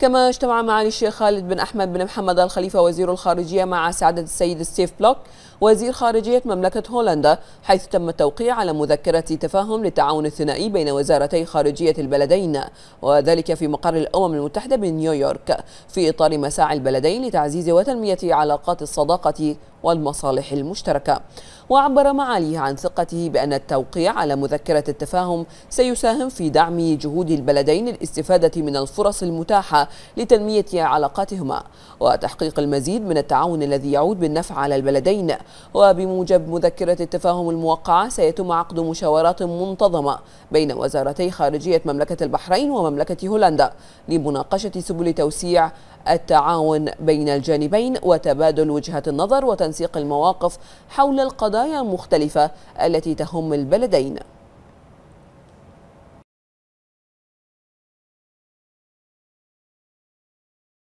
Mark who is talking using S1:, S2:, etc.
S1: كما اجتمع معالي الشيخ خالد بن أحمد بن محمد الخليفة وزير الخارجية مع سعادة السيد ستيف بلوك وزير خارجية مملكة هولندا حيث تم التوقيع على مذكرة تفاهم للتعاون الثنائي بين وزارتي خارجية البلدين وذلك في مقر الأمم المتحدة بنيويورك في إطار مساعي البلدين لتعزيز وتنمية علاقات الصداقة والمصالح المشتركة وعبر معاليه عن ثقته بأن التوقيع على مذكرة التفاهم سيساهم في دعم جهود البلدين للاستفادة من الفرص المتاحة لتنمية علاقاتهما وتحقيق المزيد من التعاون الذي يعود بالنفع على البلدين وبموجب مذكرة التفاهم الموقعة سيتم عقد مشاورات منتظمة بين وزارتي خارجية مملكة البحرين ومملكة هولندا لمناقشة سبل توسيع التعاون بين الجانبين وتبادل وجهات النظر وتنسيق وتنسيق المواقف حول القضايا المختلفة التي تهم البلدين